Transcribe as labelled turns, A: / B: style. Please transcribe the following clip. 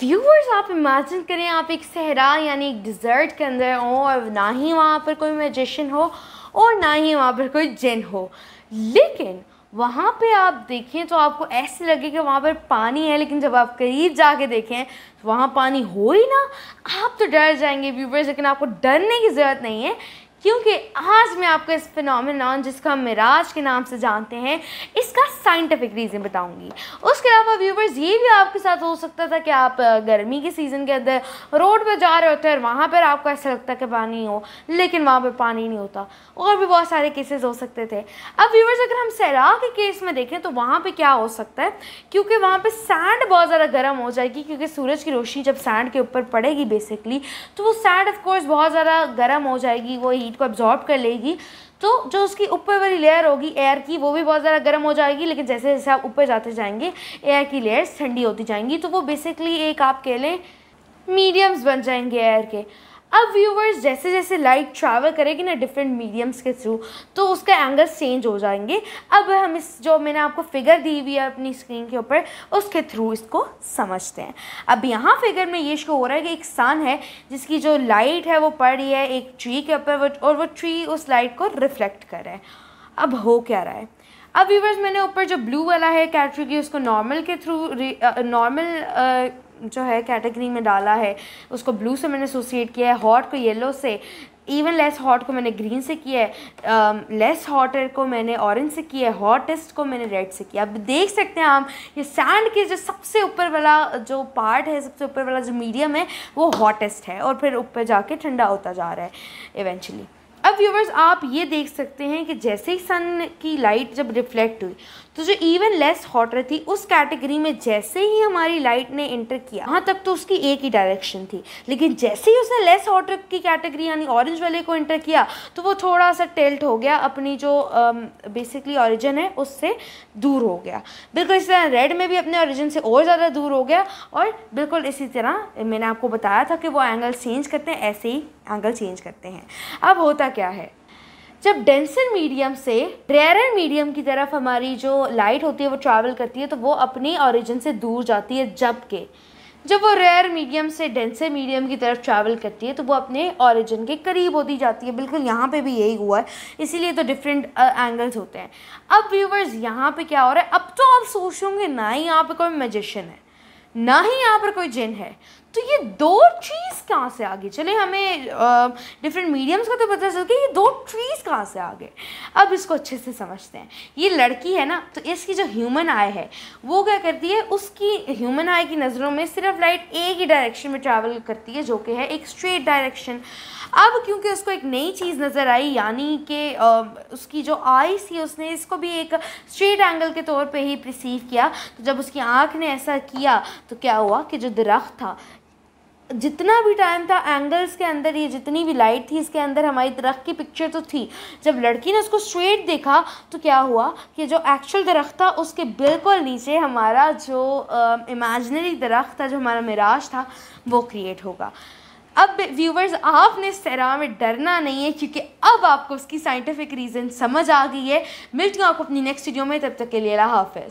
A: viewers आप imagine करें आप एक सहरा यानी एक डिज़र्ट के अंदर हो और ना ही वहाँ पर कोई मैजिशन हो और ना ही वहाँ पर कोई जिन हो लेकिन वहाँ पे आप देखें तो आपको ऐसे लगे कि वहाँ पर पानी है लेकिन जब आप करीब जाके देखें तो वहाँ पानी हो ही ना आप तो डर जाएंगे व्यूवर्स लेकिन आपको डरने की ज़रूरत नहीं है क्योंकि आज मैं आपको इस फिनोमिनॉन जिसको हम मिराज के नाम से जानते हैं इसका साइंटिफिक रीज़न बताऊंगी उसके अलावा व्यूवर्स ये भी आपके साथ हो सकता था कि आप गर्मी के सीज़न के अंदर रोड पर जा रहे होते हैं और वहाँ पर आपको ऐसा लगता है कि पानी हो लेकिन वहाँ पर पानी नहीं होता और भी बहुत सारे केसेस हो सकते थे अब व्यूवर्स अगर हम सैरा के केस में देखें तो वहाँ पर क्या हो सकता है क्योंकि वहाँ पर सैंड बहुत ज़्यादा गर्म हो जाएगी क्योंकि सूरज की रोशनी जब सैंड के ऊपर पड़ेगी बेसिकली तो वो सैंड ऑफकोर्स बहुत ज़्यादा गर्म हो जाएगी वो हीट हीट को एब्जॉर्ब कर लेगी तो जो उसकी ऊपर वाली लेयर होगी एयर की वो भी बहुत ज़्यादा गर्म हो जाएगी लेकिन जैसे जैसे आप ऊपर जाते जाएंगे एयर की लेयर्स ठंडी होती जाएंगी तो वो बेसिकली एक आप कह लें मीडियम्स बन जाएंगे एयर के अब व्यूवर्स जैसे जैसे लाइट ट्रैवल करेगी ना डिफरेंट मीडियम्स के थ्रू तो उसका एंगल्स चेंज हो जाएंगे अब हम इस जो मैंने आपको फिगर दी हुई है अपनी स्क्रीन के ऊपर उसके थ्रू इसको समझते हैं अब यहाँ फिगर में ये शो हो रहा है कि एक सन है जिसकी जो लाइट है वो पड़ रही है एक ट्री के ऊपर और वो ट्री उस लाइट को रिफ्लेक्ट कर रहा है अब हो क्या रहा है अब व्यूवर्स मैंने ऊपर जो ब्लू वाला है कैटरी की उसको नॉर्मल के थ्रू नॉर्मल जो है कैटेगरी में डाला है उसको ब्लू से मैंने एसोसिएट किया है हॉट को येलो से इवन लेस हॉट को मैंने ग्रीन से किया है लेस um, हॉटर को मैंने ऑरेंज से किया है हॉटेस्ट को मैंने रेड से किया अब देख सकते हैं आप ये सैंड के जो सबसे ऊपर वाला जो पार्ट है सबसे ऊपर वाला जो मीडियम है वो हॉटेस्ट है और फिर ऊपर जाके ठंडा होता जा रहा है इवेंचुअली अब व्यूवर्स आप ये देख सकते हैं कि जैसे ही सन की लाइट जब रिफ्लेक्ट हुई तो जो इवन लेस हॉटर थी उस कैटेगरी में जैसे ही हमारी लाइट ने एंटर किया वहाँ तक तो उसकी एक ही डायरेक्शन थी लेकिन जैसे ही उसने लेस हॉटर की कैटेगरी यानी ऑरेंज वाले को एंटर किया तो वो थोड़ा सा टेल्ट हो गया अपनी जो बेसिकली um, ऑरिजन है उससे दूर हो गया बिल्कुल इसी तरह रेड में भी अपने ऑरिजन से और ज़्यादा दूर हो गया और बिल्कुल इसी तरह मैंने आपको बताया था कि वो एंगल चेंज करते हैं ऐसे ही एंगल चेंज करते हैं अब होता क्या है जब डेंसर मीडियम से रेयर मीडियम की तरफ हमारी जो लाइट होती है वो ट्रैवल करती है तो वो अपने ओरिजिन से दूर जाती है जबकि जब वो रेयर मीडियम से डेंसर मीडियम की तरफ ट्रैवल करती है तो वो अपने ओरिजिन के करीब होती जाती है बिल्कुल यहाँ पे भी यही हुआ है इसीलिए तो डिफरेंट एंगल्स होते हैं अब व्यूवर्स यहाँ पे क्या हो रहा है अब तो आप सोचोगे ना ही यहाँ पर कोई मेजिशन है ना ही यहाँ पर कोई जिन है तो ये दो ट्रीज़ कहाँ से आ गई चले हमें डिफरेंट मीडियम्स का तो पता चल गया ये दो ट्रीज़ कहाँ से आ गए अब इसको अच्छे से समझते हैं ये लड़की है ना तो इसकी जो ह्यूमन आय है वो क्या करती है उसकी ह्यूमन आय की नज़रों में सिर्फ लाइट एक ही डायरेक्शन में ट्रैवल करती है जो कि है एक स्ट्रेट डायरेक्शन अब क्योंकि उसको एक नई चीज़ नज़र आई यानी कि उसकी जो आई थी उसने इसको भी एक स्ट्रेट एंगल के तौर पे ही प्रिसीव किया तो जब उसकी आँख ने ऐसा किया तो क्या हुआ कि जो दरख्त था जितना भी टाइम था एंगल्स के अंदर ये जितनी भी लाइट थी इसके अंदर हमारी दरख्त की पिक्चर तो थी जब लड़की ने उसको स्ट्रेट देखा तो क्या हुआ कि जो एक्चुअल दरख्त था उसके बिल्कुल नीचे हमारा जो इमेजनरी दरख्त था जो हमारा मिराज था वो क्रिएट होगा अब व्यूवर्स आपने इस तरह में डरना नहीं है क्योंकि अब आपको उसकी साइंटिफिक रीज़न समझ आ गई है मिलती हूँ आपको अपनी नेक्स्ट वीडियो में तब तक के लिए हाफ